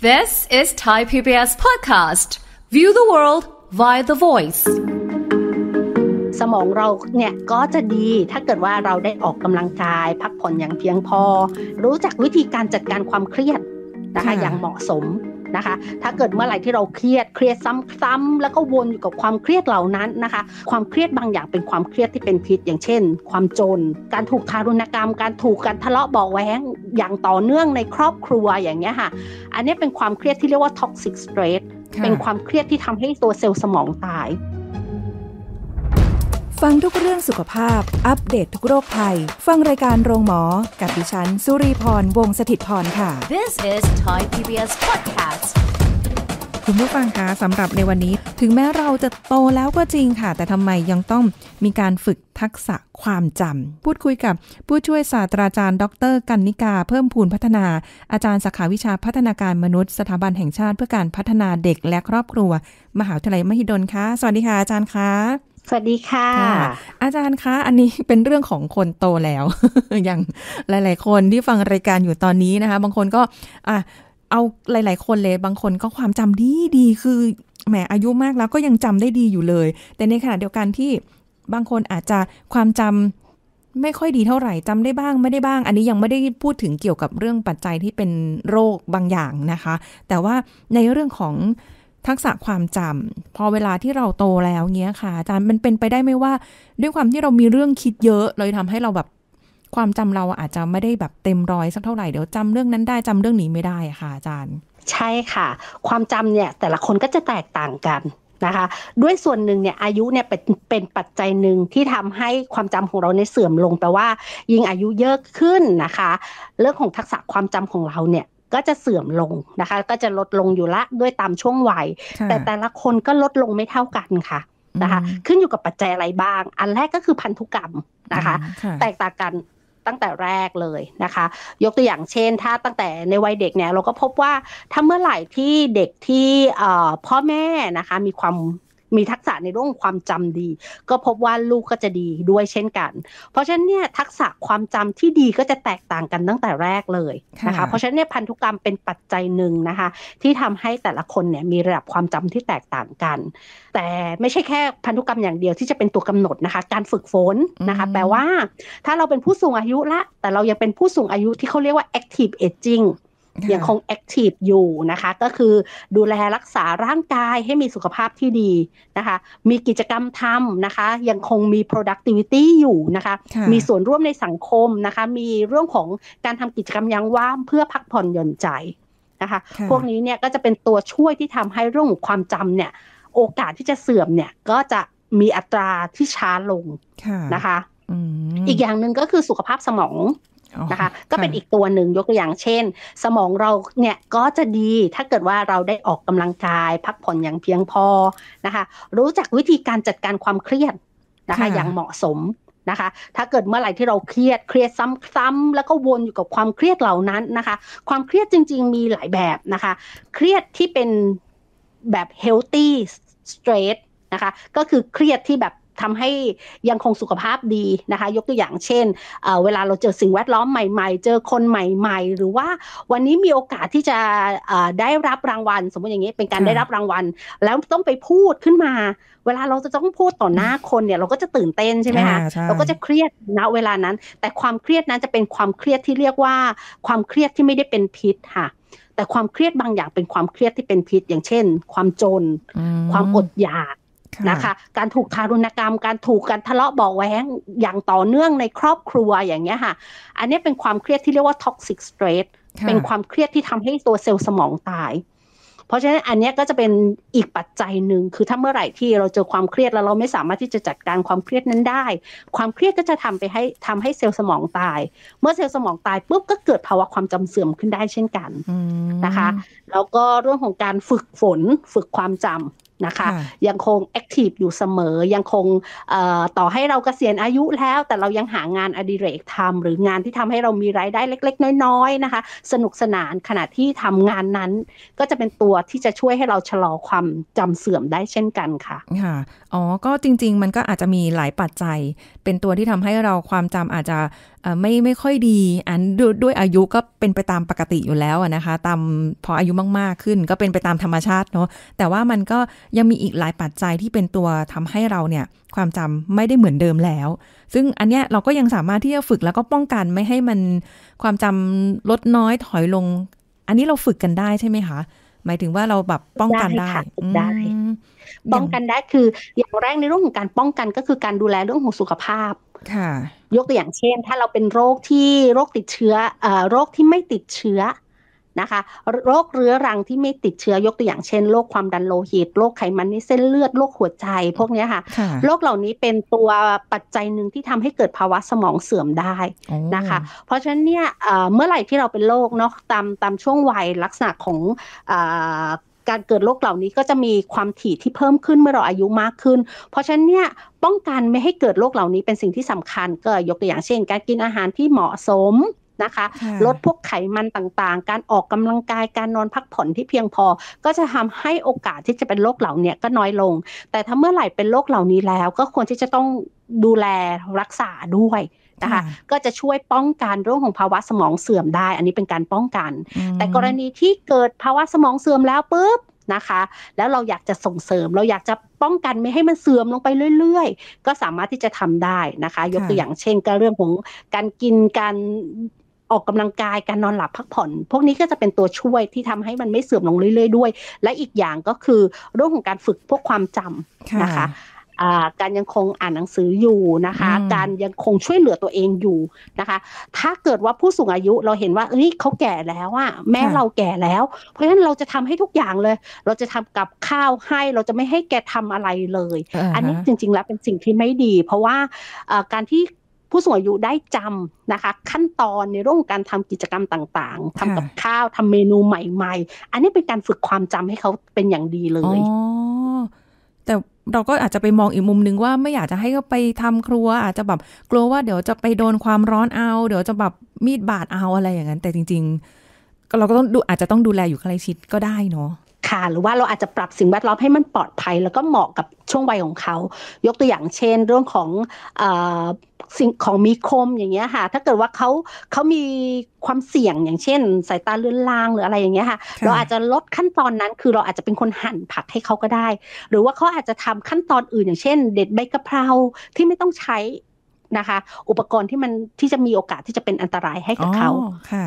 This is Thai PBS podcast. View the world via the voice. สมองเราเนี่ยก็จะดีถ้าเกิดว่าเราได้ออกกำลังกาย พักผ่อนอย่างเพียงพอ รู้จักวิธีการจัดการความเครียดนะคะอย่างเหมาะสมนะคะถ้าเกิดเมื่อไหร่ที่เราเครียดเครียดซ้ำๆแล้วก็วนอยู่กับความเครียดเหล่านั้นนะคะความเครียดบางอย่างเป็นความเครียดที่เป็นพิษอย่างเช่น ความจน การถูกทารุณกรรม การถูกการทะเลาะเบาแหวงอย่างต่อเนื่องในครอบครัวอย่างเงี้ยค่ะ อันนี้เป็นความเครียดที่เรียกว่าท็อกซิกสเตรสเป็นความเครียดที่ทำให้ตัวเซลล์สมองตายฟังทุกเรื่องสุขภาพ อัปเดตททุกโรคภัยฟังรายการโรงหมอ กับดิฉัน สุรีพร วงศิตพรค่ะ This is Thai PBS Podcast คุณผู้ฟังคะสำหรับในวันนี้ ถึงแม้เราจะโตแล้วก็จริงค่ะ แต่ทำไมยังต้องมีการฝึกทักษะความจำ พูดคุยกับผู้ช่วยศาสตราจารย์ ดรกันนิกา เพิ่มพูนพัฒนา อาจารย์สาขาวิชาพัฒนาการมนุษย์ สถาบันแห่งชาติเพื่อการพัฒนาเด็กและครอบครัว มหาวิทยาลัยมหิดล ค่ะ สวัสดีค่ะอาจารย์คะสวัสดีค่ะ อาจารย์คะอันนี้เป็นเรื่องของคนโตแล้วอย่างหลายๆ คนที่ฟังรายการอยู่ตอนนี้นะคะ บางคนก็อะเอาหลายๆคนเลยบางคนก็ความจำดีดีคือแหมอายุมากแล้วก็ยังจำได้ดีอยู่เลย แต่ในขณะเดียวกันที่บางคนอาจจะความจำ ไม่ค่อยดีเท่าไหร่ จำได้บ้างไม่ได้บ้าง อันนี้ยังไม่ได้พูดถึงเกี่ยวกับเรื่องปัจจัยที่เป็นโรคบางอย่างนะคะ แต่ว่าในเรื่องของทักษะความจำพอเวลาที่เราโตแล้วเงี้ยค่ะ อาจารย์มันเป็นไปได้ไหมว่า ด้วยความที่เรามีเรื่องคิดเยอะเลยทำให้เราแบบความจำเราอาจจะไม่ได้แบบเต็มร้อยสักเท่าไหร่เดี๋ยวจำเรื่องนั้นได้จำเรื่องนี้ไม่ได้ค่ะ อาจารย์ ใช่ค่ะ ความจำเนี่ย แต่ละคนก็จะแตกต่างกันนะคะ ด้วยส่วนหนึ่งเนี่ยอายุเนี่ยเป็นเป็นปัจจัยหนึ่งที่ทำให้ความจำของเราเนเสื่อมลงแปลว่ายิ่งอายุเยอะขึ้นนะคะ เรื่องของทักษะความจำของเราเนี่ยก็จะเสื่อมลงนะคะ ก็จะลดลงอยู่ละด้วยตามช่วงวัยแต่แต่ละคนก็ลดลงไม่เท่ากันค่ะนะคะ ขึ้นอยู่กับปัจจัยอะไรบ้าง อันแรกก็คือพันธุกรรมนะคะแตกต่างกันตั้งแต่แรกเลยนะคะ ยกตัวอย่างเช่นถ้าตั้งแต่ในวัยเด็กเนี่ย เราก็พบว่าถ้าเมื่อไหร่ที่เด็กที่พ่อแม่นะคะมีความมีทักษะในเรื่องความจำดี ก็พบว่าลูกก็จะดีด้วยเช่นกัน เพราะฉะนั้นเนี่ยทักษะความจำที่ดีก็จะแตกต่างกันตั้งแต่แรกเลยนะคะเพราะฉะนั้นเนี่ยพันธุกรรมเป็นปัจจัยหนึ่งนะคะที่ทำให้แต่ละคนเนี่ยมีระดับความจำที่แตกต่างกัน แต่ไม่ใช่แค่พันธุกรรมอย่างเดียวที่จะเป็นตัวกำหนดนะคะการฝึกฝนนะคะแปลว่าถ้าเราเป็นผู้สูงอายุละแต่เรายังเป็นผู้สูงอายุที่เขาเรียกว่า active aging ยังคงแอคทีฟอยู่นะคะก็คือดูแลรักษาร่างกายให้มีสุขภาพที่ดีนะคะ มีกิจกรรมทำนะคะ ยังคงมี productivity อยู่นะคะ มีส่วนร่วมในสังคมนะคะมีเรื่องของการทำกิจกรรมยังว่างเพื่อพักผ่อนหย่อนใจนะคะ พวกนี้เนี่ยก็จะเป็นตัวช่วยที่ทำให้เรื่องของความจำเนี่ยโอกาสที่จะเสื่อมเนี่ยก็จะมีอัตราที่ช้าลงนะคะอีกอย่างหนึ่งก็คือสุขภาพสมองนะคะก็เป็นอีกตัวหนึ่งยกตัวอย่างเช่น สมองเราเนี่ยก็จะดีถ้าเกิดว่าเราได้ออกกำลังกาย พักผ่อนอย่างเพียงพอนะคะ รู้จักวิธีการจัดการความเครียดนะคะอย่างเหมาะสมนะคะ ถ้าเกิดเมื่อไหร่ที่เราเครียดเครียดซ้ำ ๆ แล้วก็วนอยู่กับความเครียดเหล่านั้นนะคะ ความเครียดจริง ๆ มีหลายแบบนะคะ เครียดที่เป็นแบบ healthy stress นะคะก็คือเครียดที่แบบทำให้ยังคงสุขภาพดีนะคะยกตัวอย่างเช่นเเวลาเราเจอสิ่งแวดล้อมใหม่ๆ เจอคนใหม่ๆ หรือว่าวันนี้มีโอกาสที่จะได้รับรางวัล สมมติอย่างนี้เป็นการได้รับรางวัล แล้วต้องไปพูดขึ้นมา เวลาเราจะต้องพูดต่อหน้าคนเนี่ยเราก็จะตื่นเต้นใช่ไหมคะเราก็จะเครียดณเวลานั้น แต่ความเครียดนั้นจะเป็นความเครียดที่เรียกว่าความเครียดที่ไม่ได้เป็นพิษค่ะแต่ความเครียดบางอย่างเป็นความเครียดที่เป็นพิษ อย่างเช่น ความจนความอดอยากนะคะการถูกทารุณกรรมการถูกการทะเลาะเบาแหวงอย่างต่อเนื่องในครอบครัวอย่างเงี้ยค่ะ อันนี้เป็นความเครียดที่เรียกว่าท็อกซิกสเตรสเป็นความเครียดที่ทำให้ตัวเซลล์สมองตาย เพราะฉะนั้นอันนี้ก็จะเป็นอีกปัจจัยหนึ่งคือถ้าเมื่อไหร่ที่เราเจอความเครียดแล้วเราไม่สามารถที่จะจัดการความเครียดนั้นได้ ความเครียดก็จะทำไปให้ทำให้เซลล์สมองตาย เมื่อเซลล์สมองตายปุ๊บก็เกิดภาวะความจำเสื่อมขึ้นได้เช่นกันนะคะแล้วก็เรื่องของการฝึกฝน ฝึกความจำนะคะยังคงแอคทีฟอยู่เสมอ ยังคงต่อให้เรากเกษียณอายุแล้ว แต่เรายังหางานอดิเรกทำหรืองานที่ทำให้เรามีรายได้เล็ก ๆ น้อยๆนะคะ สนุกสนานขณะที่ทำงานนั้น ก็จะเป็นตัวที่จะช่วยให้เรา ชะลอความจำเสื่อมได้เช่นกันค่ะค่ะอ๋อก็จริงๆมันก็อาจจะมีหลายปัจจัย เป็นตัวที่ทำให้เราความจำอาจจะไม่ไม่ค่อยดี อันด้วยอายุก็เป็นไปตามปกติอยู่แล้วนะคะตามพออายุมากๆขึ้นก็เป็นไปตามธรรมชาติเนาะแต่ว่ามันก็ยังมีอีกหลายปัจจัยที่เป็นตัวทำให้เราเนี่ย ความจำไม่ได้เหมือนเดิมแล้ว ซึ่งอันเนี้ยเราก็ยังสามารถที่จะฝึกแล้วก็ป้องกันไม่ให้มันความจำลดน้อยถอยลง อันนี้เราฝึกกันได้ใช่ไหมคะ หมายถึงว่าเราแบบป้องกันได้ได้ ป้องกันได้คือ อย่างแรกในเรื่องของการป้องกันก็คือการดูแลเรื่องของสุขภาพ ค่ะ ยกตัวอย่างเช่น ถ้าเราเป็นโรคที่โรคติดเชื้อโรคที่ไม่ติดเชื้อนะคะโรคเรื้อรังที่ไม่ติดเชื้อยกตัวอย่างเช่นโรคความดันโลหิต โรคไขมันในเส้นเลือด โรคหัวใจพวกนี้ค่ะโรคเหล่านี้เป็นตัวปัจจัยหนึ่งที่ทำให้เกิดภาวะสมองเสื่อมได้นะคะเพราะฉะนั้นเนี่ยเมื่อไหร่ที่เราเป็นโรคเนาะตามตามช่วงวัยลักษณะของการเกิดโรคเหล่านี้ก็จะมีความถี่ที่เพิ่มขึ้นเมื่อเราอายุมากขึ้น เพราะฉะนั้นเนี่ยป้องกันไม่ให้เกิดโรคเหล่านี้เป็นสิ่งที่สำคัญก็ยกตัวอย่างเช่นการกินอาหารที่เหมาะสมนะคะลดพวกไขมันต่างๆ การออกกำลังกายการนอนพักผ่อนที่เพียงพอก็จะทำให้โอกาสที่จะเป็นโรคเหล่านี้ก็น้อยลง แต่ถ้าเมื่อไหร่เป็นโรคเหล่านี้แล้ว ก็ควรที่จะต้องดูแลรักษาด้วยนะคะ ก็จะช่วยป้องกันเรื่องของภาวะสมองเสื่อมได้อันนี้เป็นการป้องกัน แต่กรณีที่เกิดภาวะสมองเสื่อมแล้วปุ๊บนะคะ แล้วเราอยากจะส่งเสริมเราอยากจะป้องกันไม่ให้มันเสื่อมลงไปเรื่อย ๆ ก็สามารถที่จะทำได้นะคะ ยกตัวอย่างเช่นกรเรื่องของการกินการออกกำลังกายการนอนหลับพักผ่อนพวกนี้ก็จะเป็นตัวช่วยที่ทำให้มันไม่เสื่อมลงเรื่อยๆด้วย และอีกอย่างก็คือเรื่องของการฝึกพวกความจำนะคะการยังคงอ่านหนังสืออยู่นะคะ การยังคงช่วยเหลือตัวเองอยู่นะคะ ถ้าเกิดว่าผู้สูงอายุเราเห็นว่าเอ้ยเขาแก่แล้วอะแม่เราแก่แล้ว เพราะฉะนั้นเราจะทำให้ทุกอย่างเลย เราจะทำกับข้าวให้เราจะไม่ให้แกทำอะไรเลย อันนี้จริงๆ แล้วเป็นสิ่งที่ไม่ดี เพราะว่าการที่ผู้สูงอายุได้จำนะคะ ขั้นตอนในเรื่องการทำกิจกรรมต่างๆทำกับข้าวทำเมนูใหม่ๆ อันนี้เป็นการฝึกความจำให้เขาเป็นอย่างดีเลยอ๋อแต่เราก็อาจจะไปมองอีกมุมนึงว่าไม่อยากจะให้เขาไปทำครัว อาจจะแบบกลัวว่าเดี๋ยวจะไปโดนความร้อนเอา เดี๋ยวจะแบบมีดบาดเอาอะไรอย่างนั้น แต่จริงๆเราก็ต้องดูอาจจะต้องดูแลอยู่ใกล้ชิดก็ได้เนาะค่ะหรือว่าเราอาจจะปรับสิ่งแวดล้อมให้มันปลอดภัย แล้วก็เหมาะกับช่วงวัยของเขา ยกตัวอย่างเช่น เรื่องของอสิ่งของมีคมอย่างเงี้ยค่ะถ้าเกิดว่าเขาเขามีความเสี่ยงอย่างเช่น สายตาเลื่อนลางหรืออะไรอย่างเงี้ยค่ะเราอาจจะลดขั้นตอนนั้นคือเราอาจจะเป็นคนหั่นผักให้เขาก็ได้ หรือว่าเขาอาจจะทำขั้นตอนอื่นอย่างเช่น เด็ดใบกะเพราที่ไม่ต้องใช้นะคะ อุปกรณ์ที่มันที่จะมีโอกาสที่จะเป็นอันตรายให้กับเขา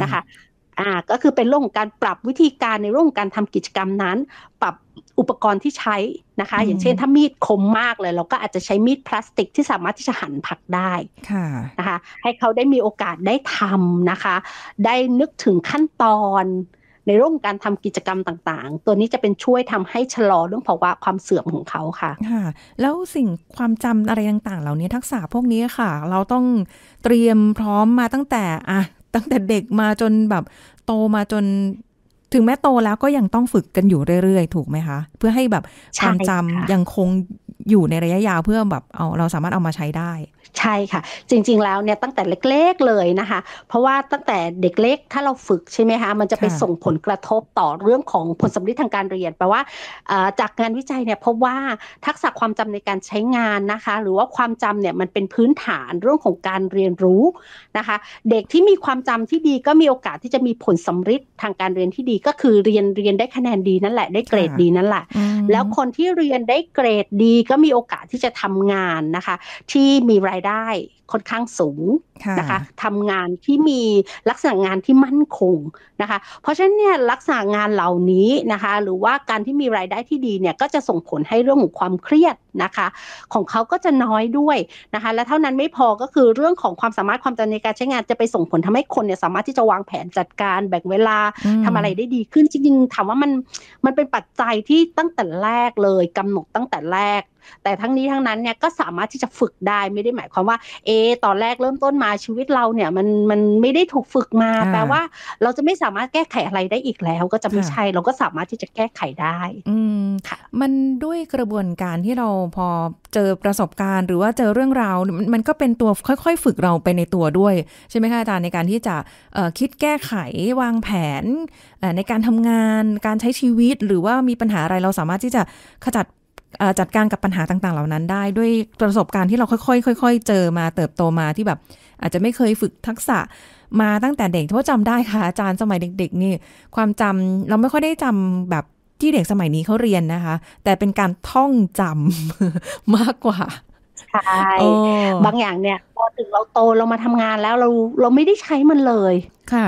นะคะ่าก็คือเป็นเรื่องของการปรับวิธีการในเรื่องการทำกิจกรรมนั้น ปรับอุปกรณ์ที่ใช้นะคะ อย่างเช่นถ้ามีดคมมากเลยเราก็อาจจะใช้มีดพลาสติกที่สามารถที่จะหั่นผักได้นะคะให้เขาได้มีโอกาสได้ทำนะคะ ได้นึกถึงขั้นตอน ในร่องการทำกิจกรรมต่าง ๆ ตัวนี้จะเป็นช่วยทำให้ชะลอเรื่องภาวะความเสื่อมของเขาค่ะค่ะ แล้วสิ่งความจำอะไรต่างๆ เหล่านี้ทักษะพวกนี้ค่ะ เราต้องเตรียมพร้อมมาตั้งแต่อะตั้งแต่เด็กมาจนแบบโตมาจนถึงแม้โตแล้วก็ยังต้องฝึกกันอยู่เรื่อยๆ ถูกไหมคะ เพื่อให้แบบความจำยังคงอยู่ในระยะยาว เพื่อแบบเอาเราสามารถเอามาใช้ได้ใช่ค่ะ จริงๆแล้วเนี่ยตั้งแต่เล็กๆเลยนะคะเพราะว่าตั้งแต่เด็กเล็ก ถ้าเราฝึกใช่ไหมคะมันจะไปส่งผลกระทบต่อเรื่องของผลสัมฤทธิ์ทางการเรียนแปลว่า จากงานวิจัยเนี่ยพบว่าทักษะความจำในการใช้งานนะคะหรือว่าความจำเนี่ยมันเป็นพื้นฐานเรื่องของการเรียนรู้ นะคะ เด็กที่มีความจำที่ดี ก็มีโอกาสที่จะมีผลสัมฤทธิ์ทางการเรียนที่ดีก็คือเรียนเรียนได้คะแนนดีนั่นแหละ ได้เกรดดีนั่นแหละ แล้วคนที่เรียนได้เกรดดีก็มีโอกาสที่จะทำงานนะคะที่มีรายายได้ค่อนข้างสูงนะคะทำงานที่มีลักษณะงานที่มั่นคงนะคะ เพราะฉะนั้นเนี่ยลักษณะงานเหล่านี้นะคะ หรือว่าการที่มีรายได้ที่ดีเนี่ย ก็จะส่งผลให้เรื่องของความเครียดนะคะ ของเขาก็จะน้อยด้วยนะคะ และเท่านั้นไม่พอก็คือเรื่องของความสามารถความจำในการใช้งานจะไปส่งผลทำให้คนเนี่ย สามารถที่จะวางแผนจัดการแบ่งเวลาทำอะไรได้ดีขึ้น จริงๆถามว่ามันมันเป็นปัจจัยที่ตั้งแต่แรกเลย กำหนดตั้งแต่แรก แต่ทั้งนี้ทั้งนั้นเนี่ยก็สามารถที่จะฝึกได้ ไม่ได้หมายความว่าเอตอนแรกเริ่มต้นมาชีวิตเราเนี่ยมันมันไม่ได้ถูกฝึกมาแปลว่าเราจะไม่สามารถแก้ไขอะไรได้อีกแล้ว ก็จะไม่ใช่เราก็สามารถที่จะแก้ไขได้อืมค่ะ มันด้วยกระบวนการที่เราพอเจอประสบการณ์หรือว่าเจอเรื่องราวมันก็เป็นตัวค่อยๆฝึกเราไปในตัวด้วยใช่ไหมคะอาจารย์ในการที่จะคิดแก้ไขวางแผน ในการทำงานการใช้ชีวิตหรือว่ามีปัญหาอะไรเราสามารถที่จะขจัดจัดการกับปัญหาต่างๆ เหล่านั้น ได้ด้วยประสบการณ์ที่เราค่อยๆค่อยๆเจอมาเติบโตมาที่แบบ อาจจะไม่เคยฝึกทักษะมาตั้งแต่เด็กเพราะจำได้ค่ะอาจารย์สมัยเด็กๆ นี่ความจำเราไม่ค่อยได้จำแบบที่เด็กสมัยนี้เขาเรียนนะคะ แต่เป็นการท่องจำมากกว่าใช่บางอย่างเนี่ยพอถึงเราโตเรามาทำงานแล้วเราเราไม่ได้ใช้มันเลย ค่ะ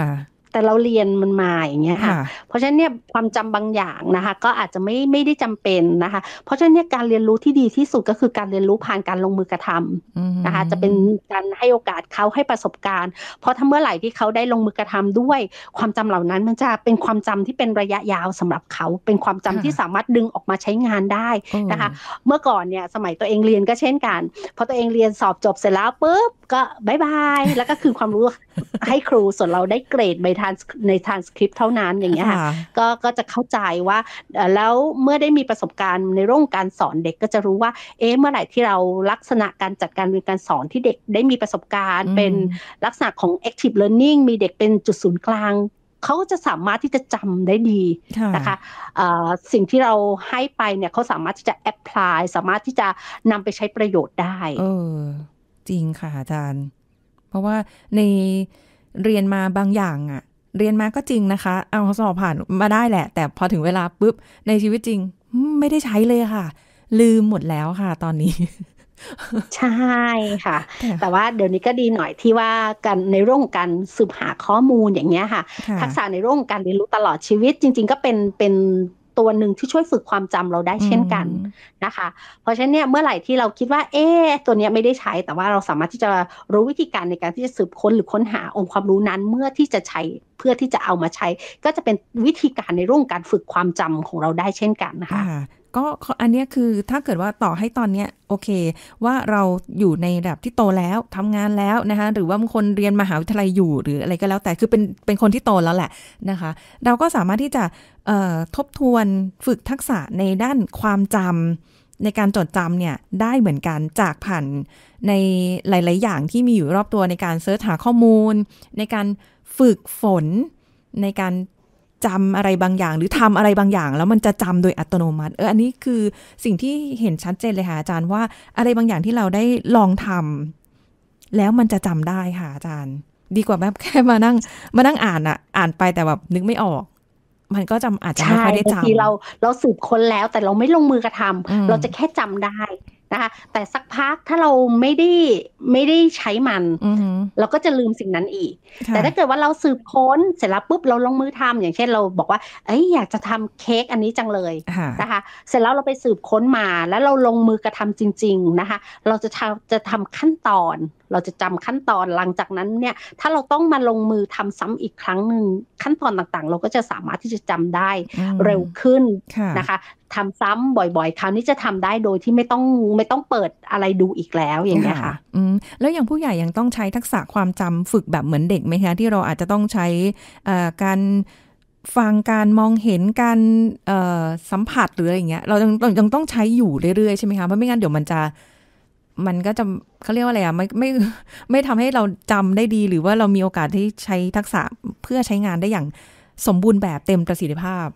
แต่เราเรียนมันมาอย่างเงี้ยค่ะ เพราะฉะนั้นเนี่ยความจำบางอย่างนะคะก็อาจจะไม่ไม่ได้จำเป็นนะคะ เพราะฉะนั้นเนี่ยการเรียนรู้ที่ดีที่สุดก็คือการเรียนรู้ผ่านการลงมือกระทำนะคะจะเป็นการให้โอกาสเขาให้ประสบการณ์ เพราะถ้าเมื่อไหร่ที่เขาได้ลงมือกระทำด้วยความจำเหล่านั้นมันจะเป็นความจำที่เป็นระยะยาวสำหรับเขาเป็นความจำที่สามารถดึงออกมาใช้งานได้นะคะเมื่อก่อนเนี่ยสมัยตัวเองเรียนก็เช่นกันพอตัวเองเรียนสอบจบเสร็จแล้วปุ๊บก็บายบาย แล้วก็คือความรู้ให้ครูส่วนเราได้เกรดในทานในทานสคริปต์เท่านั้นอย่างเงี้ยค่ะก็ก็จะเข้าใจว่า แล้วเมื่อได้มีประสบการณ์ในร่องการสอนเด็กก็จะรู้ว่าเอ๊ะเมื่อไหร่ที่เราลักษณะการจัดการเรียนการสอนที่เด็กได้มีประสบการณ์ เป็นลักษณะของ active learning มีเด็กเป็นจุดศูนย์กลางเขาจะสามารถที่จะจำได้ดีนะคะสิ่งที่เราให้ไปเนี่ยเขาสามารถที่จะแอพพลายสามารถที่จะนำไปใช้ประโยชน์ได้จริง ค่ะอาจารย์เพราะว่าในเรียนมาบางอย่างอะเรียนมาก็จริงนะคะเอาสอบผ่านมาได้แหละ แต่พอถึงเวลาปุ๊บในชีวิตจริง ไม่ได้ใช้เลยค่ะ ลืมหมดแล้วค่ะ ตอนนี้ ใช่ค่ะ แต่ว่าเดี๋ยวนี้ก็ดีหน่อยที่ว่ากันในร่องการสืบหาข้อมูลอย่างเงี้ยค่ะ ทักษะในร่องการเรียนรู้ตลอดชีวิต จริง ๆ ก็เป็นเป็นตัวหนึ่งที่ช่วยฝึกความจำเราได้เช่นกันนะคะ เพราะฉะนั้นเนี่ยเมื่อไหร่ที่เราคิดว่าเอ๊ตัวเนี้ยไม่ได้ใช้ แต่ว่าเราสามารถที่จะรู้วิธีการในการที่จะสืบค้นหรือค้นหาองค์ความรู้นั้นเมื่อที่จะใช้ เพื่อที่จะเอามาใช้ ก็จะเป็นวิธีการในเรื่องการฝึกความจำของเราได้เช่นกันนะคะก็อันนี้คือถ้าเกิดว่าต่อให้ตอนเนี้ยโอเคว่าเราอยู่ในระดับที่โตแล้วทำงานแล้วนะคะหรือว่าบางคนเรียนมหาวิทยาลัยอยู่หรืออะไรก็แล้ว แต่คือเป็นเป็นคนที่โตแล้วแหละนะคะเราก็สามารถที่จะทบทวนฝึกทักษะในด้านความจำ ในการจดจำเนี่ยได้เหมือนกันจากผ่านในหลาย ๆอย่างที่มีอยู่รอบตัวในการเสิร์ชหาข้อมูล ในการฝึกฝนในการจำอะไรบางอย่าง หรือทำอะไรบางอย่าง แล้วมันจะจำโดยอัตโนมัติเอออันนี้คือสิ่งที่เห็นชัด เจนเลยค่ะอาจารย์ว่าอะไรบางอย่างที่เราได้ลองทำ แล้วมันจะจำได้ค่ะอาจารย์ ดีกว่าแบบ แค่มานั่ง มานั่งอ่านอะอ่านไปแต่แบบนึกไม่ออก มันก็จำอาจจะไม่ค่อยได้จำบางทีเราเราสืบค้นแล้วแต่เราไม่ลงมือกระทำ เราจะแค่จำได้นะคะแต่สักพักถ้าเราไม่ได้ไม่ได้ใช้มันเราก็จะลืมสิ่งนั้นอีก แต่ถ้าเกิดว่าเราสืบค้นเสร็จแล้วปุ๊บเราลงมือทำอย่างเช่นเราบอกว่าเอ้ยอยากจะทำเค้กอันนี้จังเลยนะคะ เสร็จแล้วเราไปสืบค้นมา แล้วเราลงมือกระทำจริง ๆนะคะ เราจะทำจะทำขั้นตอนเราจะจำขั้นตอนหลังจากนั้นเนี่ยถ้าเราต้องมาลงมือทำซ้ำอีกครั้งหนึ่งขั้นตอนต่างๆ เราก็จะสามารถที่จะจำได้เร็วขึ้นนะคะทำซ้ำบ่อยๆ คราวนี้จะทำได้โดยที่ไม่ต้องไม่ต้องเปิดอะไรดูอีกแล้วอย่างเงี้ยค่ะอืมแล้วอย่างผู้ใหญ่ยังต้องใช้ทักษะความจำฝึกแบบเหมือนเด็กไหมคะที่เราอาจจะต้องใช้การฟังการมองเห็นการสัมผัสหรืออะไรอย่างเงี้ยเรา้องยังต้องใช้อยู่เรื่อยๆใช่ไหมคะเพราะไม่งั้นเดี๋ยวมันจะมันก็จะเขาเรียกว่าอะไรอ่ะไม่ไม่ไม่ทำให้เราจำได้ดี หรือว่าเรามีโอกาสที่ใช้ทักษะเพื่อใช้งานได้อย่างสมบูรณ์แบบเต็มประสิทธิภาพ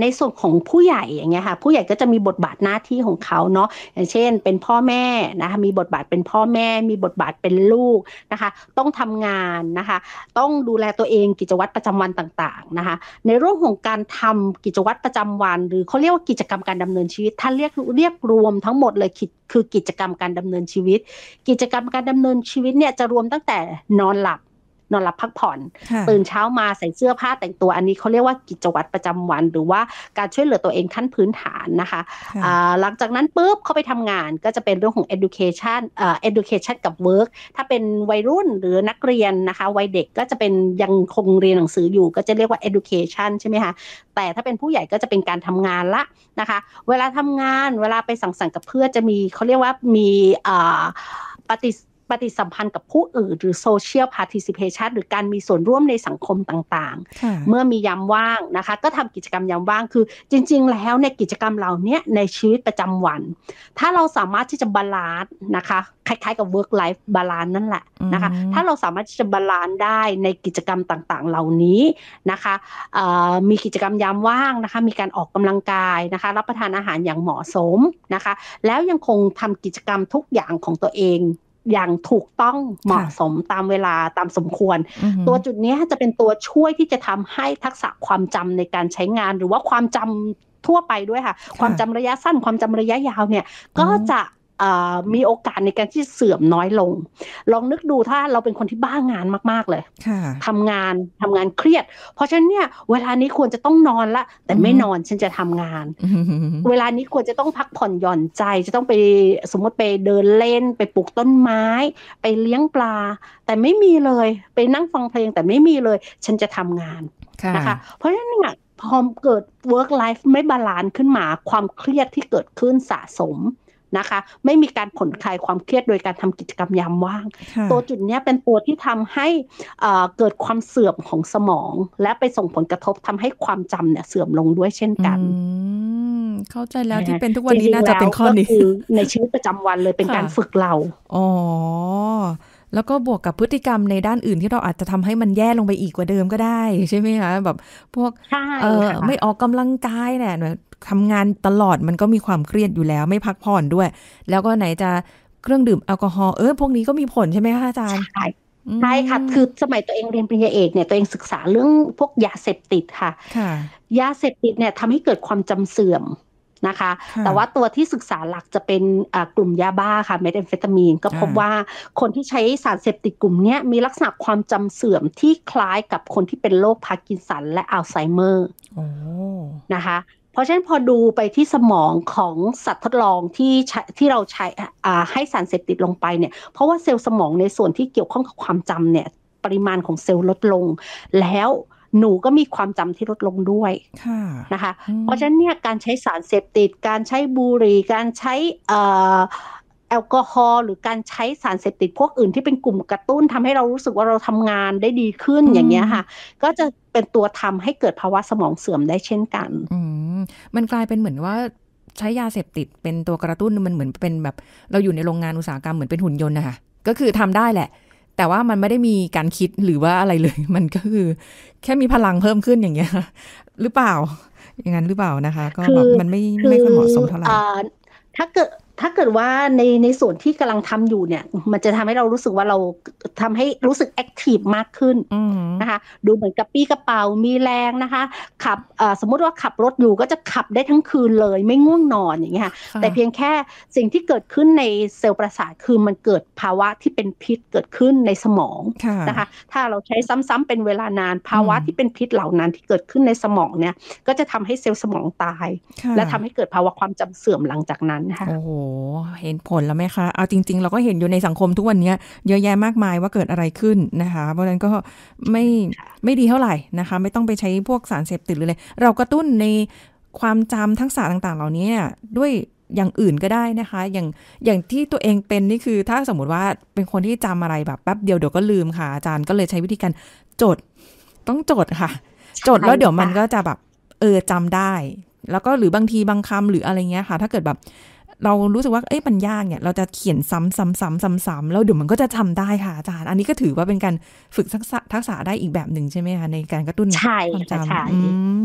ในส่วนของผู้ใหญ่อย่างเงี้ยค่ะผู้ใหญ่ก็จะมีบทบาทหน้าที่ของเขาเนาะอย่างเช่น เป็นพ่อแม่นะคะมีบทบาทเป็นพ่อแม่ มีบทบาทเป็นลูกนะคะต้องทำงานนะคะต้องดูแลตัวเองกิจวัตรประจำวันต่างๆนะคะในเรื่องของการทำกิจวัตรประจำวันหรือเขาเรียกว่ากิจกรรมการดำเนินชีวิตท่านเรียกเรียกรวมทั้งหมดเลยคือกิจกรรมการดำเนินชีวิต กิจกรรมการดำเนินชีวิตเนี่ยจะรวมตั้งแต่นอนหลับนอนหลับพักผ่อนตื่นเช้ามาใส่เสื้อผ้าแต่งตัวอันนี้เขาเรียกว่ากิจวัตรประจำวันหรือว่าการช่วยเหลือตัวเองขั้นพื้นฐานนะคะหลังจากนั้นปุ๊บเขาไปทำงานก็จะเป็นเรื่องของ education อ education กับ work ถ้าเป็นวัยรุ่นหรือนักเรียนนะคะวัยเด็กก็จะเป็นยังคงเรียนหนังสืออยู่ก็จะเรียกว่า education ใช่ไหมคะแต่ถ้าเป็นผู้ใหญ่ก็จะเป็นการทำงานละนะคะ เวลาทำงานเวลาไปสังสรรค์กับเพื่อนจะมีเขาเรียกว่ามีปฏิปฏิสัมพันธ์กับผู้อื่นหรือโซเชียลพาร์ติซิเพชันหรือการมีส่วนร่วมในสังคมต่าง ๆ เมื่อมียามว่าง นะคะ ก็ทำกิจกรรมยามว่างคือจริง ๆ แล้วในกิจกรรมเหล่านี้ในชีวิตประจำวัน ถ้าเราสามารถที่จะบาลานซ์นะคะ คล้าย ๆกับ work life บาลานซ์นั่นแหละนะคะ ถ้าเราสามารถที่จะบาลานซ์ได้ในกิจกรรมต่างๆ เหล่านี้นะคะมีกิจกรรมยามว่างนะคะมีการออกกำลังกายนะคะรับประทานอาหารอย่างเหมาะสมนะคะแล้วยังคงทำกิจกรรมทุกอย่างของตัวเองอย่างถูกต้องเหมาะสมตามเวลาตามสมควร ตัวจุดนี้จะเป็นตัวช่วยที่จะทำให้ทักษะความจำในการใช้งาน หรือว่าความจำทั่วไปด้วยค่ะ ความจำระยะสั้นความจำระยะยาวเนี่ย ก็จะมีโอกาสในการที่เสื่อมน้อยลง ลองนึกดูถ้าเราเป็นคนที่บ้างานมากๆเลยทำงานทำงานเครียด เพราะฉะนั้นเนี่ย เวลานี้ควรจะต้องนอนละ แต่ไม่นอน ฉันจะทำงาน เวลานี้ควรจะต้องพักผ่อนหย่อนใจ จะต้องไปสมมติไปเดินเล่น ไปปลูกต้นไม้ ไปเลี้ยงปลา แต่ไม่มีเลย ไปนั่งฟังเพลงแต่ไม่มีเลย ฉันจะทำงาน นะคะ เพราะฉะนั้นพอเกิด work life ไม่บาลานซ์ขึ้นมา ความเครียดที่เกิดขึ้นสะสมนะคะไม่มีการผ่อนคลายความเครียดโดยการทำกิจกรรมยามว่าง ตัวจุดนี้เป็นตัวที่ทำให้เกิดความเสื่อมของสมอง และไปส่งผลกระทบทำให้ความจำเนี่ยเสื่อมลงด้วยเช่นกันเข้าใจแล้วที่เป็นทุกวันนี้น่าจะเป็นข้อนี้ในชีวิตประจำวันเลยเป็นการฝึกเราอ๋อแล้วก็บวกกับพฤติกรรมในด้านอื่นที่เราอาจจะทำให้มันแย่ลงไปอีกกว่าเดิมก็ได้ ใช่ไหมคะแบบพวกเออไม่ออกกำลังกายเนี่ยทำงานตลอดมันก็มีความเครียดอยู่แล้วไม่พักผ่อนด้วย แล้วก็ไหนจะเครื่องดื่มแอลกอฮอล์เออพวกนี้ก็มีผลใช่ไหมคะอาจารย์ใช่ใช่ค่ะคือสมัยตัวเองเรียนปริญญาเอกเนี่ยตัวเองศึกษาเรื่องพวกยาเสพติดค่ะยาเสพติดเนี่ยทำให้เกิดความจำเสื่อมนะคะ แต่ว่าตัวที่ศึกษาหลักจะเป็นกลุ่มยาบ้าค่ะเมทแอมเฟตามีนก็พบว่าคนที่ใช้สารเสพติดกลุ่มนี้มีลักษณะความจำเสื่อมที่คล้ายกับคนที่เป็นโรคพาร์กินสันและอัลไซเมอร์นะคะ เพราะฉะนั้นพอดูไปที่สมองของสัตว์ทดลองที่ที่เราใช้ให้สารเสพติดลงไปเนี่ย เพราะว่าเซลล์สมองในส่วนที่เกี่ยวข้องกับความจำเนี่ย ปริมาณของเซลล์ลดลงแล้วหนูก็มีความจำที่ลดลงด้วยนะคะ เพราะฉะนั้นเนี่ยการใช้สารเสพติดการใช้บุหรี่การใช้แอลกอฮอล์หรือการใช้สารเสพติดพวกอื่นที่เป็นกลุ่มกระตุ้นทำให้เรารู้สึกว่าเราทำงานได้ดีขึ้นอย่างเงี้ยค่ะก็จะเป็นตัวทำให้เกิดภาวะสมองเสื่อมได้เช่นกันมมันกลายเป็นเหมือนว่าใช้ยาเสพติดเป็นตัวกระตุ้นมันเหมือนเป็นแบบเราอยู่ในโรงงานอุตสาหกรรมเหมือนเป็นหุ่นยนต์นะคะก็คือทำได้แหละแต่ว่ามันไม่ได้มีการคิดหรือว่าอะไรเลย มันก็คือแค่มีพลังเพิ่มขึ้นอย่างเงี้ยหรือเปล่า อย่างนั้นหรือเปล่านะคะ ก็แบบมันไม่ไม่ค่อยเหมาะสมเท่าไหร่ถ้าเกิดถ้าเกิดว่าในในส่วนที่กำลังทำอยู่เนี่ยมันจะทำให้เรารู้สึกว่าเราทำให้รู้สึกแอคทีฟมากขึ้นนะคะดูเหมือนกระปี้กระเป๋ามีแรงนะคะขับสมมุติว่าขับรถอยู่ก็จะขับได้ทั้งคืนเลยไม่ง่วงนอนอย่างเงี้ยแต่เพียงแค่สิ่งที่เกิดขึ้นในเซลล์ประสาทคือมันเกิดภาวะที่เป็นพิษเกิดขึ้นในสมองนะคะ ถ้าเราใช้ซ้ำ ๆ เป็นเวลานานภาวะที่เป็นพิษเหล่านั้นที่เกิดขึ้นในสมองเนี่ย ก็จะทำให้เซลล์สมองตาย และทำให้เกิดภาวะความจำเสื่อมหลังจากนั้นนะคะเห็นผลแล้วไหมคะ เอาจริงๆ เราก็เห็นอยู่ในสังคมทุกวันนี้เยอะแยะมากมายว่าเกิดอะไรขึ้นนะคะ เพราะฉะนั้นก็ไม่ไม่ดีเท่าไหร่นะคะ ไม่ต้องไปใช้พวกสารเสพติดหรืออะไรเรากระตุ้นในความจำทั้งกาะต่างๆ เหล่านี้ด้วยอย่างอื่นก็ได้นะคะ อย่างอย่างที่ตัวเองเป็นนี่คือ ถ้าสมมติว่าเป็นคนที่จำอะไรแบบแป๊บเดียวเดี๋ยวก็ลืมค่ะ อาจารย์ก็เลยใช้วิธีการจดต้องจดค่ะจดแล้วเดี๋ยวมันก็จะแบบเออจำได้ แล้วก็หรือบางทีบางคำหรืออะไรเงี้ยค่ะ ถ้าเกิดแบบเรารู้สึกว่าเอ้ยมันยากเนี่ยเราจะเขียนซ้ำาๆๆซ้ำซแล้วเดี๋ยวมันก็จะทำได้ค่ะอาจารย์อันนี้ก็ถือว่าเป็นการฝึกทักษะได้อีกแบบหนึ่งใช่ไหมคะในการกระตุ้นใช่ค่ะใช่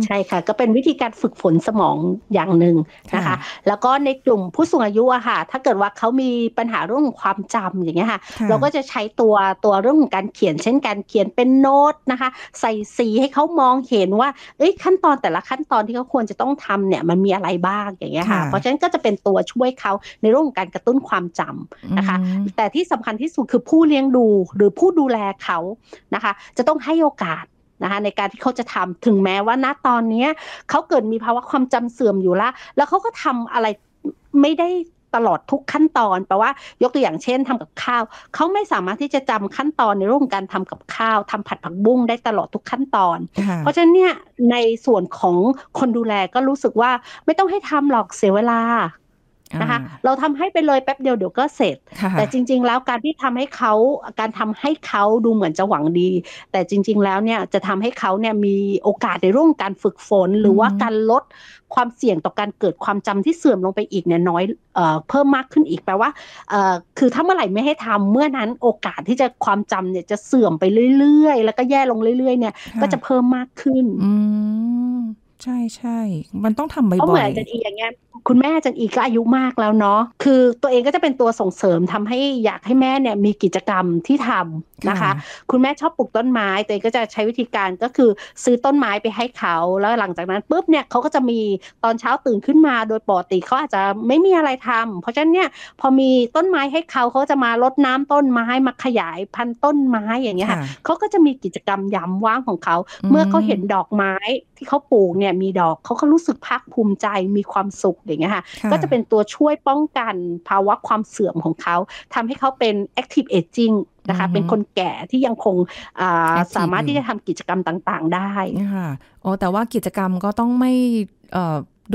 ใช่ค่ะก็เป็นวิธีการฝึกฝนสมองอย่างหนึ่งนะคะแล้วก็ในกลุ่มผู้สูงอายุอะค่ะถ้าเกิดว่าเขามีปัญหาเรื่องของความจำอย่างเงี้ยค่ะเราก็จะใช้ตัวตัวเรื่องของการเขียนเช่นการเขียนเป็นโน้ตนะคะใส่สีให้เขามองเห็นว่าเอ้ยขั้นตอนแต่ละขั้นตอนที่เขาควรจะต้องทำเนี่ยมันมีอะไรบ้างอย่างเงี้ยค่ะเพราะฉะนั้นก็จะเป็นตัวช่ว่วยเขาในเรื่องของการกระตุ้นความจำนะคะ แต่ที่สำคัญที่สุดคือผู้เลี้ยงดูหรือผู้ดูแลเขานะคะ จะต้องให้โอกาสนะคะ ในการที่เขาจะทำถึงแม้ว่าณตอนนี้เขาเกิดมีภาวะความจำเสื่อมอยู่ละ แล้วเขาก็ทำอะไรไม่ได้ตลอดทุกขั้นตอนแปลว่า ยกตัวอย่างเช่น ทำกับข้าว เขาไม่สามารถที่จะจำขั้นตอน ในเรื่องการทำกับข้าว ทำผัดผักบุ้งได้ตลอดทุกขั้นตอน เพราะฉะนั้นเนี่ยในส่วนของคนดูแลก็รู้สึกว่าไม่ต้องให้ทำหรอกเสียเวลานะคะเราทำให้ไปเลยแป๊บเดียวเดี๋ยวก็เสร็จ แต่จริง ๆ แล้วการที่ทำให้เขาการทำให้เขาดูเหมือนจะหวังดี แต่จริง ๆแล้วเนี่ยจะทำให้เขาเนี่ยมีโอกาสในเรื่องการฝึกฝนหรือว่าการลดความเสี่ยงต่อการเกิดความจำที่เสื่อมลงไปอีกเนี่ยน้อยเอเพิ่มมากขึ้นอีกแปลว่า คือถ้าเมื่อไหร่ไม่ให้ทำเมื่อนั้นโอกาสที่จะความจำเนี่ยจะเสื่อมไปเรื่อย ๆ แล้วก็แย่ลงเรื่อยๆเนี่ยก็จะเพิ่มมากขึ้น อืใช่ใช่ มันต้องทำบ่อยๆเพราะเหมือนอาจารย์อีอย่างเงี้ย คุณแม่อาจารย์อีก็อายุมากแล้วเนาะ คือตัวเองก็จะเป็นตัวส่งเสริมทำให้อยากให้แม่เนี่ยมีกิจกรรมที่ทำนะคะ คุณแม่ชอบปลูกต้นไม้ตัวเองก็จะใช้วิธีการก็คือซื้อต้นไม้ไปให้เขา แล้วหลังจากนั้นปุ๊บเนี่ยเขาก็จะมีตอนเช้าตื่นขึ้นมา โดยปกติเขาอาจจะไม่มีอะไรทำ เพราะฉะนั้นเนี่ยพอมีต้นไม้ให้เขาเขาจะมารดน้ำต้นไม้มาขยายพันธุ์ต้นไม้อย่างเงี้ยค่ะ เขาก็จะมีกิจกรรมยามว่างของเขา เมื่อเขาเห็นดอกไม้ที่เขาปลูกเนี่ยมีดอกเขาก็รู้สึกภาคภูมิใจมีความสุขอย่างเงี้ยค่ะ ก็จะเป็นตัวช่วยป้องกัน ภาวะความเสื่อมของเขาทำให้เขาเป็น active aging นะคะ เป็นคนแก่ที่ยังคงสามารถที่จะทำกิจกรรมต่าง ๆ ได้ค่ะออแต่ว่ากิจกรรมก็ต้องไม่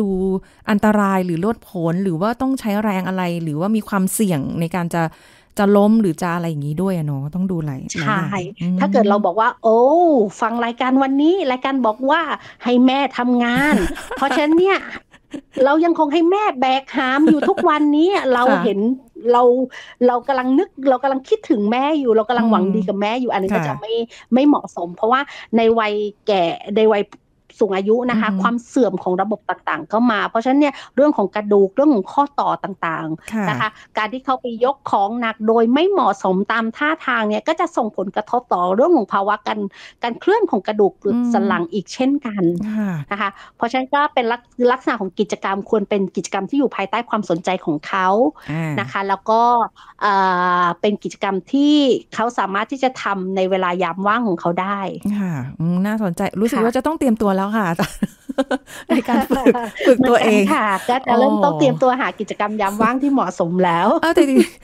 ดูอันตรายหรือลดผลหรือว่าต้องใช้แรงอะไร หรือว่ามีความเสี่ยงในการจะจะล้มหรือจะอะไรอย่างนี้ด้วยอเนาะต้องดูหลายใช่ ถ้าเกิดเราบอกว่า โอ้ฟังรายการวันนี้รายการบอกว่าให้แม่ทำงาน เพราะฉะนั้นเนี่ย เรายังคงให้แม่แบกหามอยู่ทุกวันนี้ เราเห็นเราเรากำลังนึกเรากำลังคิดถึงแม่อยู่เรากำลังหวังดีกับแม่อยู่อันนี้ก็จะไม่ไม่เหมาะสม เพราะว่าในวัยแก่ในวัยสูงอายุนะคะความเสื่อมของระบบต่างๆเข้ามา เพราะฉะนั้นเนี่ยเรื่องของกระดูกเรื่องของข้อต่อต่างๆนะคะการที่เขาไปยกของหนักโดยไม่เหมาะสมตามท่าทางเนี่ยก็จะส่งผลกระทบต่อเรื่องของภาวะการการเคลื่อนของกระดูกสันหลังอีกเช่นกันนะคะเพราะฉะนั้นก็เป็นลักษณะของกิจกรรมควรเป็นกิจกรรมที่อยู่ภายใต้ความสนใจของเขานะคะแล้วก็เป็นกิจกรรมที่เขาสามารถที่จะทำในเวลายามว่างของเขาได้ค่ะน่าสนใจรู้สึกว่าจะต้องเตรียมตัวแล้วแล้วค่ะในการฝึกฝึกตัวเองค่ะก็จะเริ่มต้องเตรียมตัวหากิจกรรมยามว่างที่เหมาะสมแล้วแต่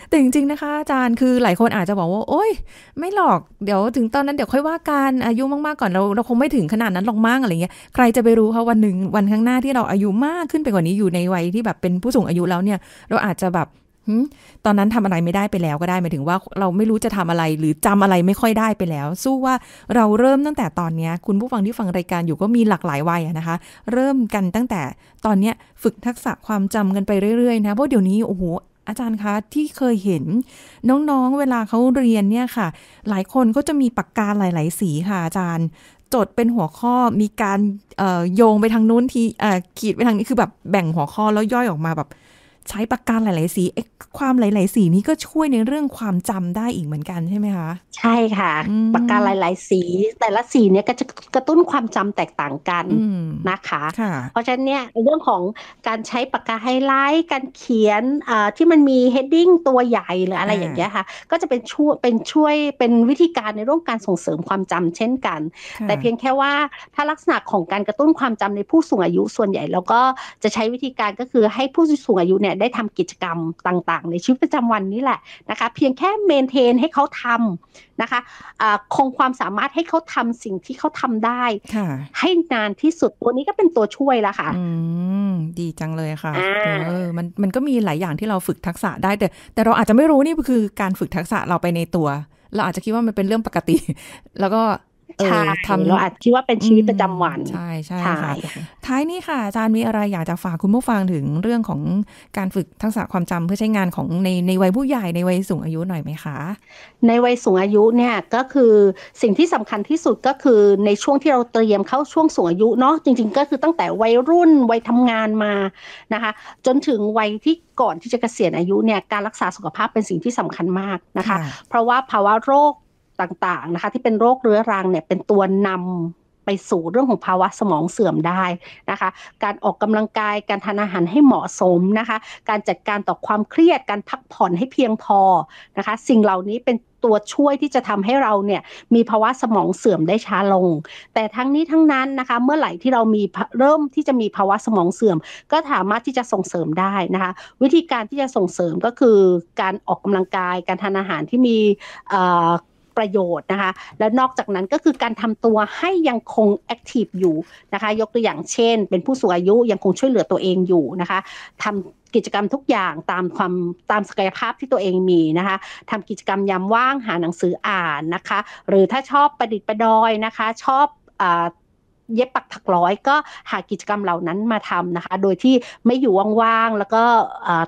แต่จริงนะคะอาจารย์คือหลายคนอาจจะบอกว่า โอ๊ยไม่หรอกเดี๋ยว ถึงตอนนั้นเดี๋ยวค่อยว่ากันอายุมากๆก่อนเรา เราคงไม่ถึงขนาดนั้นหรอกมั้งอะไรเงี้ยใครจะไปรู้คะวันหนึ่งวันข้างหน้าที่เราอายุมากขึ้นไปกว่านี้อยู่ในวัยที่แบบเป็นผู้สูงอายุแล้วเนี่ย เราอาจจะแบบตอนนั้นทำอะไรไม่ได้ไปแล้วก็ได้หมายถึงว่าเราไม่รู้จะทำอะไรหรือจำอะไรไม่ค่อยได้ไปแล้ว สู้ว่าเราเริ่มตั้งแต่ตอนนี้ คุณผู้ฟังที่ฟังรายการอยู่ก็มีหลากหลายวัยนะคะเริ่มกันตั้งแต่ตอนนี้ฝึกทักษะความจำกันไปเรื่อยๆนะ เพราะเดี๋ยวนี้โอ้โหอาจารย์คะที่เคยเห็นน้องๆ เวลาเขาเรียนเนี่ยค่ะ หลายคนก็จะมีปากกาหลาย ๆ สีค่ะอาจารย์ จดเป็นหัวข้อมีการโยงไปทางนู้นทีขีดไปทางนี้คือแบบแบ่งหัวข้อแล้วย่อยออกมาแบบใช้ปากกาหลายๆ สี ความหลายๆสีนี้ก็ช่วยในเรื่องความจำได้อีกเหมือนกันใช่ไหมคะใช่ค่ะปากกาหลายๆ สีแต่ละสีเนี่ยก็จะกระตุ้นความจำแตกต่างกันนะคะคะเพราะฉะนั้นเนี่ยเรื่องของการใช้ปากกาไฮไลท์การเขียนที่มันมีเฮดดิ้งตัวใหญ่หรืออะไรอย่างเงี้ยค่ะก็จะเป็นช่วยเป็นช่วยเป็นวิธีการในเรื่องการส่งเสริมความจำเช่นกัน แต่เพียงแค่ว่าถ้าลักษณะของการกระตุ้นความจำในผู้สูงอายุส่วนใหญ่ แล้วก็จะใช้วิธีการก็คือให้ผู้สูงอายุเนี่ยี่ยได้ทำกิจกรรมต่าง ๆ ในชีวิตประจำวันนี่แหละนะคะ เพียงแค่เมนเทนให้เขาทำนะคะะคงความสามารถให้เขาทำสิ่งที่เขาทำได้ให้นานที่สุดตัวนี้ก็เป็นตัวช่วยละค่ะดีจังเลยค่ะเออมันมันก็มีหลายอย่างที่เราฝึกทักษะได้แต่แต่เราอาจจะไม่รู้นี่คือการฝึกทักษะเราไปในตัว เราอาจจะคิดว่ามันเป็นเรื่องปกติ แล้วก็ทำเราอาจคิดว่าเป็นชีวิตประจำวันใช่ใช่ค่ะท้ายนี้ค่ะอาจารย์มีอะไรอยากจะฝากคุณผู้ฟังถึงเรื่องของการฝึกทักษะความจำเพื่อใช้งานของในในวัยผู้ใหญ่ในวัยสูงอายุหน่อยไหมคะในวัยสูงอายุเนี่ยก็คือสิ่งที่สำคัญที่สุดก็คือในช่วงที่เราเตรียมเข้าช่วงสูงอายุเนาะจริงๆก็คือตั้งแต่วัยรุ่น วัยทำงานมานะคะจนถึงวัยที่ก่อนที่จะเกษียณอายุเนี่ยการรักษาสุขภาพเป็นสิ่งที่สำคัญมากนะคะ เพราะว่าภาวะโรคต่าง ๆ นะคะ ที่เป็นโรคเรื้อรังเนี่ย เป็นตัวนำไปสู่เรื่องของภาวะสมองเสื่อมได้นะคะ การออกกำลังกายการทานอาหารให้เหมาะสมนะคะ การจัดการต่อความเครียดการพักผ่อนให้เพียงพอนะคะ สิ่งเหล่านี้เป็นตัวช่วยที่จะทำให้เราเนี่ยมีภาวะสมองเสื่อมได้ช้าลง แต่ทั้งนี้ทั้งนั้นนะคะ เมื่อไหร่ที่เรามีเริ่มที่จะมีภาวะสมองเสื่อม ก็สามารถที่จะส่งเสริมได้นะคะ วิธีการที่จะส่งเสริมก็คือ การออกกำลังกาย การทานอาหารที่มีประโยชน์นะคะและนอกจากนั้นก็คือการทำตัวให้ยังคงแอคทีฟอยู่นะคะยกตัวอย่างเช่นเป็นผู้สูงอายุยังคงช่วยเหลือตัวเองอยู่นะคะทำกิจกรรมทุกอย่างตามความตามศักยภาพที่ตัวเองมีนะคะทำกิจกรรมยามว่างหาหนังสืออ่านนะคะ หรือถ้าชอบประดิษฐ์ประดอยนะคะชอบเย็บปักถักร้อยก็หากิจกรรมเหล่านั้นมาทำนะคะ โดยที่ไม่อยู่ว่างๆแล้วก็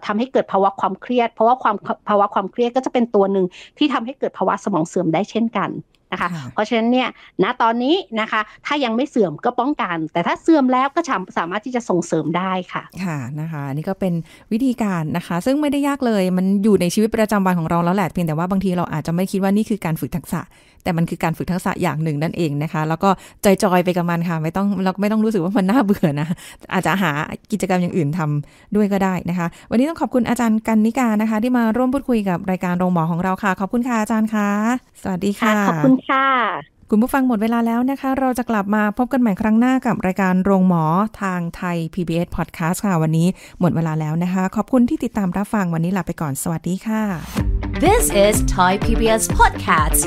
ทำให้เกิดภาวะความเครียด เพราะว่าความภาวะความเครียดก็จะเป็นตัวหนึ่งที่ทำให้เกิดภาวะสมองเสื่อมได้เช่นกันะคะ เพราะฉะนั้นเนี่ยณตอนนี้นะคะ ถ้ายังไม่เสื่อมก็ป้องกัน แต่ถ้าเสื่อมแล้วก็สามารถที่จะส่งเสริมได้ค่ะ ค่ะนะคะนี่ก็เป็นวิธีการนะคะ ซึ่งไม่ได้ยากเลยมันอยู่ในชีวิตประจำวันของเราแล้วแหละเพียงแต่ว่าบางทีเราอาจจะไม่คิดว่านี่คือการฝึกทักษะแต่มันคือการฝึกทักษะอย่างหนึ่งนั่นเองนะคะ แล้วก็จอยๆไปกับมันค่ะไม่ต้องเราไม่ต้องรู้สึกว่ามันน่าเบื่อนะอาจจะหากิจกรรมอย่างอื่นทำด้วยก็ได้นะคะ วันนี้ต้องขอบคุณอาจารย์กันนิกานะคะ ที่มาร่วมพูดคุยกับรายการโรงหมอของเราค่ะ ขอบคุณค่ะอาจารย์ค่ะสวัสดีค่ะ ขอบคุณค่ะ คุณผู้ฟังหมดเวลาแล้วนะคะ เราจะกลับมาพบกันใหม่ครั้งหน้ากับรายการโรงหมอทางไทย PBS Podcast ค่ะ วันนี้หมดเวลาแล้วนะคะขอบคุณที่ติดตามรับฟังวันนี้ลาไปก่อนสวัสดีค่ะ This is Thai PBS Podcast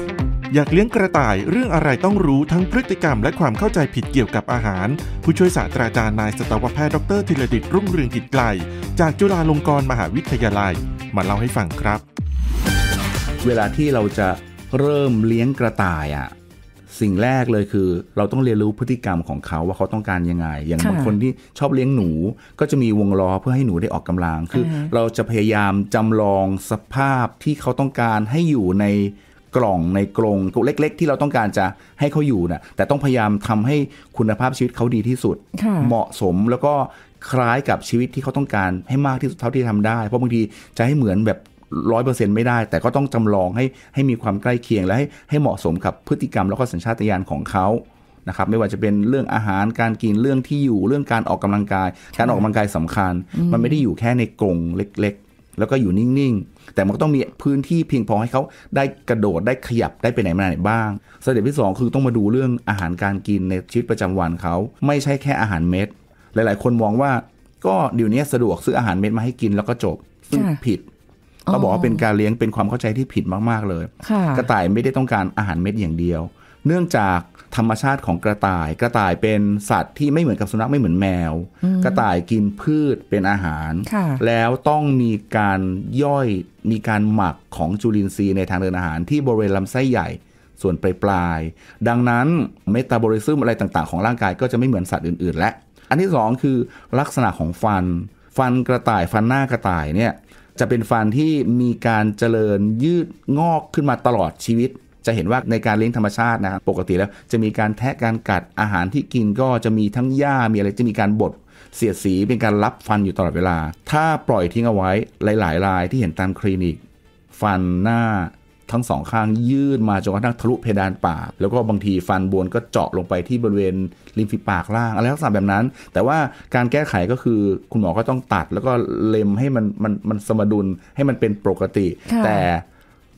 อยากเลี้ยงกระต่าย เรื่องอะไรต้องรู้ทั้งพฤติกรรมและความเข้าใจผิดเกี่ยวกับอาหาร ผู้ช่วยศาสตราจารย์นายสตวแพทย์ดรธิรดิตรุ่งเรืองกิจไกล จากจุฬาลงกรณ์มหาวิทยาลัย มาเล่าให้ฟังครับ เวลาที่เราจะเริ่มเลี้ยงกระต่ายอ่ะสิ่งแรกเลยคือ เราต้องเรียนรู้พฤติกรรมของเขาว่าเขาต้องการยังไง อย่างบางคนที่ชอบเลี้ยงหนู ก็จะมีวงล้อเพื่อให้หนูได้ออกกำลังคือ เราจะพยายามจำลอง สภาพที่เขาต้องการให้อยู่ในกล่องในกรงเล็กๆที่เราต้องการจะให้เขาอยู่นะ่ะแต่ต้องพยายามทำให้คุณภาพชีวิตเขาดีที่สุดเหมาะสมแล้วก็คล้ายกับชีวิตที่เขาต้องการให้มากที่สุดเท่าที่ทำได้ เพราะบางทีจะให้เหมือนแบบร้อยเปอร์เซ็นต์ไม่ได้ แต่ก็ต้องจำลองให้ให้มีความใกล้เคียงและให้ให้เหมาะสมกับพฤติกรรมแล้วก็สัญชาตญาณของเขานะครับไม่ว่าจะเป็นเรื่องอาหารการกินเรื่องที่อยู่เรื่องการออกกำลังกายการออกกำลังกายสำคัญ มันไม่ได้อยู่แค่ในกรงเล็กแล้วก็อยู่นิ่งๆ แต่มันก็ต้องมีพื้นที่เพียงพอให้เขาได้กระโดดได้ขยับได้ไปไหนมาไหนบ้างสเต็ปที่ 2 คือต้องมาดูเรื่องอาหารการกินในชีวิตประจำวันเขา ไม่ใช่แค่อาหารเม็ด หลายๆ คนมองว่า ก็เดี๋ยวนี้สะดวกซื้ออาหารเม็ดมาให้กินแล้วก็จบ ซึ่งผิดเขาบอกว่าเป็นการเลี้ยงเป็นความเข้าใจที่ผิดมากๆเลย กระต่ายไม่ได้ต้องการอาหารเม็ดอย่างเดียวเนื่องจากธรรมชาติของกระต่าย กระต่ายเป็นสัตว์ที่ไม่เหมือนกับสุนัขไม่เหมือนแมว กระต่ายกินพืชเป็นอาหาร แล้วต้องมีการย่อย มีการหมักของจุลินทรีย์ในทางเดินอาหาร ที่บริเวณลำไส้ใหญ่ ส่วนปลายปลายดังนั้นเมตาบอลิซึมอะไรต่างๆ ของร่างกายก็จะไม่เหมือนสัตว์อื่นๆและ อันที่ 2 คือลักษณะของฟัน ฟันกระต่าย ฟันหน้ากระต่ายเนี่ยจะเป็นฟันที่มีการเจริญยืดงอกขึ้นมาตลอดชีวิตจะเห็นว่าในการเลี้ยงธรรมชาตินะครับปกติแล้วจะมีการแทะการกัดอาหารที่กินก็จะมีทั้งหญ้ามีอะไรจะมีการบดเสียดสีเป็นการรับฟันอยู่ตลอดเวลา ถ้าปล่อยทิ้งเอาไว้หลายๆรายที่เห็นตามคลินิก ฟันหน้าทั้งสองข้างยืดมาจนกระทั่งทะลุเพดานปาก แล้วก็บางทีฟันบวนก็เจาะลงไปที่บริเวณริมฝีปากล่างอะไรลักษณะแบบนั้น แต่ว่าการแก้ไขก็คือคุณหมอก็ต้องตัด แล้วก็เล็มให้มันมันมันสมดุลให้มันเป็นปกติ แต่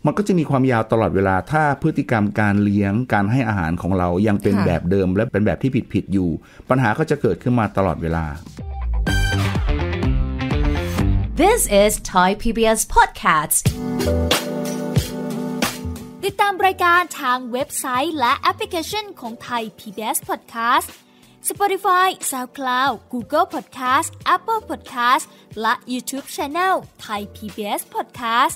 มันก็จะมีความยาวตลอดเวลา ถ้าพฤติกรรมการเลี้ยงการให้อาหารของเรายังเป็นแบบเดิมและเป็นแบบที่ผิดผิดอยู่ ปัญหาก็จะเกิดขึ้นมาตลอดเวลา This is Thai PBS Podcast ติดตามรายการทางเว็บไซต์และแอปพลิเคชันของ Thai PBS Podcast Spotify, SoundCloud, Google Podcast, Apple Podcast และ YouTube Channel Thai PBS Podcast